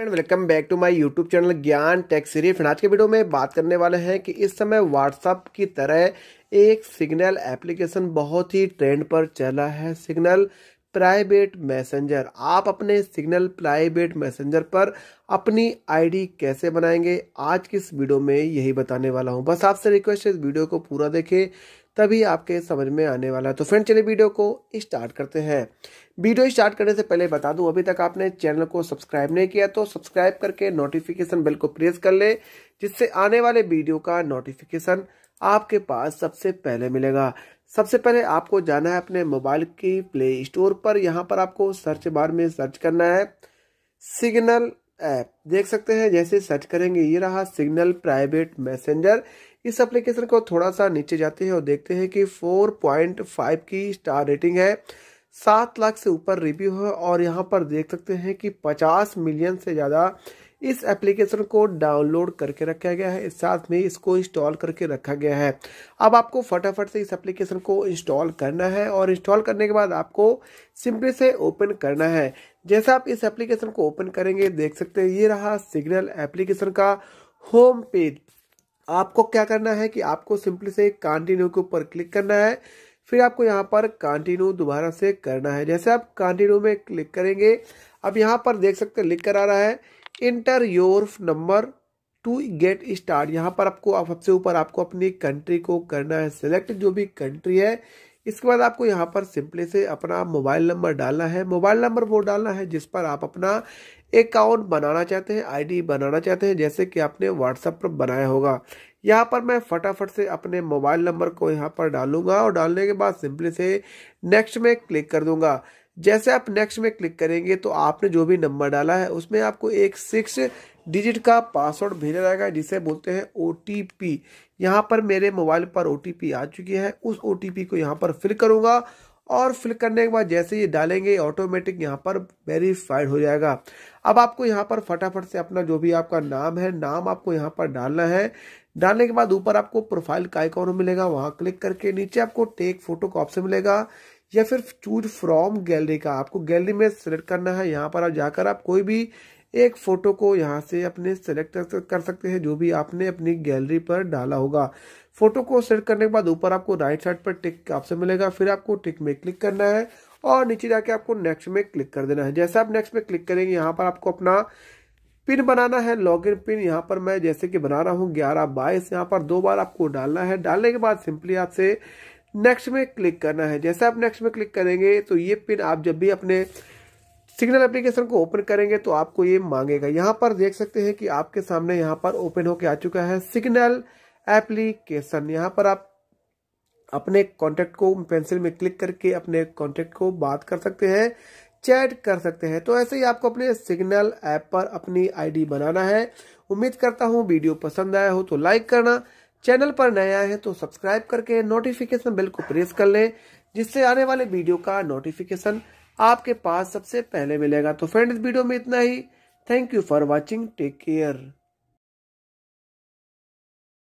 friend welcome back to my YouTube channel Gyan tech series friend आज के video में बात करने वाले हैं कि इस समय व्हाट्सअप की तरह एक सिग्नल एप्लीकेशन बहुत ही ट्रेंड पर चला है सिग्नल प्राइवेट मैसेंजर आप अपने सिग्नल प्राइवेट मैसेंजर पर अपनी आईडी कैसे बनाएंगे आज की इस वीडियो में यही बताने वाला हूं बस आपसे रिक्वेस्ट है इस वीडियो को पूरा देखें तभी आपके समझ में आने वाला है तो फ्रेंड चलिए वीडियो को स्टार्ट करते हैं वीडियो स्टार्ट करने से पहले बता दूं अभी तक आपने चैनल को सब्सक्राइब नहीं किया तो सब्सक्राइब करके नोटिफिकेशन बेल को प्रेस कर ले जिससे आने वाले वीडियो का नोटिफिकेशन आपके पास सबसे पहले मिलेगा सबसे पहले आपको जाना है अपने मोबाइल की प्ले स्टोर पर यहाँ पर आपको सर्च बार में सर्च करना है सिग्नल ऐप देख सकते हैं जैसे सर्च करेंगे ये रहा सिग्नल प्राइवेट मैसेंजर इस एप्लीकेशन को थोड़ा सा नीचे जाते हैं और देखते हैं कि 4.5 की स्टार रेटिंग है सात लाख से ऊपर रिव्यू है और यहाँ पर देख सकते हैं कि 50 मिलियन से ज़्यादा इस एप्लीकेशन को डाउनलोड करके रखा गया है साथ में इसको इंस्टॉल करके रखा गया है अब आपको फटाफट से इस एप्लीकेशन को इंस्टॉल करना है और इंस्टॉल करने के बाद आपको सिंपली से ओपन करना है जैसा आप इस एप्लीकेशन को ओपन करेंगे देख सकते हैं ये रहा सिग्नल एप्लीकेशन का होम पेज आपको क्या करना है कि आपको सिंपली से कंटिन्यू के ऊपर क्लिक करना है फिर आपको यहाँ पर कंटिन्यू दोबारा से करना है जैसे आप कंटिन्यू में क्लिक करेंगे अब यहाँ पर देख सकते हैं लिख कर आ रहा है enter your number to get start यहाँ पर आपको आप सबसे ऊपर आपको अपनी कंट्री को करना है सिलेक्ट जो भी कंट्री है इसके बाद आपको यहाँ पर सिंपली से अपना मोबाइल नंबर डालना है मोबाइल नंबर वो डालना है जिस पर आप अपना अकाउंट बनाना चाहते हैं आईडी बनाना चाहते हैं जैसे कि आपने व्हाट्सएप पर बनाया होगा यहाँ पर मैं फटाफट से अपने मोबाइल नंबर को यहाँ पर डालूंगा और डालने के बाद सिंपली से नेक्स्ट में क्लिक कर दूंगा जैसे आप नेक्स्ट में क्लिक करेंगे तो आपने जो भी नंबर डाला है उसमें आपको एक सिक्स डिजिट का पासवर्ड भेजा जाएगा जिसे बोलते हैं ओ टी पी यहाँ पर मेरे मोबाइल पर ओ टी पी आ चुकी है उस ओ टी पी को यहाँ पर फिल करूँगा और फिल करने के बाद जैसे ये डालेंगे ऑटोमेटिक यहाँ पर वेरीफाइड हो जाएगा अब आपको यहाँ पर फटाफट से अपना जो भी आपका नाम है नाम आपको यहाँ पर डालना है डालने के बाद ऊपर आपको प्रोफाइल का आइकॉन मिलेगा वहाँ क्लिक करके नीचे आपको टेक फोटो का ऑप्शन मिलेगा या फिर चूज फ्रॉम गैलरी का आपको गैलरी में सेलेक्ट करना है यहाँ पर आप जाकर आप कोई भी एक फ़ोटो को यहाँ से अपने सेलेक्ट कर सकते हैं जो भी आपने अपनी गैलरी पर डाला होगा फ़ोटो को सेलेक्ट करने के बाद ऊपर आपको राइट साइड पर टिक आपसे मिलेगा फिर आपको टिक में क्लिक करना है और नीचे जाके आपको नेक्स्ट में क्लिक कर देना है जैसे आप नेक्स्ट में क्लिक करेंगे यहाँ पर आपको अपना पिन बनाना है लॉगिन पिन यहाँ पर मैं जैसे कि बना रहा हूँ ग्यारह बाईस यहाँ पर दो बार आपको डालना है डालने के बाद सिंपली आपसे नेक्स्ट में क्लिक करना है जैसे आप नेक्स्ट में क्लिक करेंगे तो ये पिन आप जब भी अपने सिग्नल एप्लीकेशन को ओपन करेंगे तो आपको ये मांगेगा यहाँ पर देख सकते हैं कि आपके सामने यहाँ पर ओपन होके आ चुका है सिग्नल एप्लीकेशन यहाँ पर आप अपने कॉन्टेक्ट को पेंसिल में क्लिक करके अपने कॉन्टेक्ट को बात कर सकते हैं चैट कर सकते हैं तो ऐसे ही आपको अपने सिग्नल ऐप पर अपनी आईडी बनाना है उम्मीद करता हूँ वीडियो पसंद आया हो तो लाइक करना चैनल पर नए आए हैं तो सब्सक्राइब करके नोटिफिकेशन बेल को प्रेस कर लें जिससे आने वाले वीडियो का नोटिफिकेशन आपके पास सबसे पहले मिलेगा तो फ्रेंड इस वीडियो में इतना ही thank you for watching take care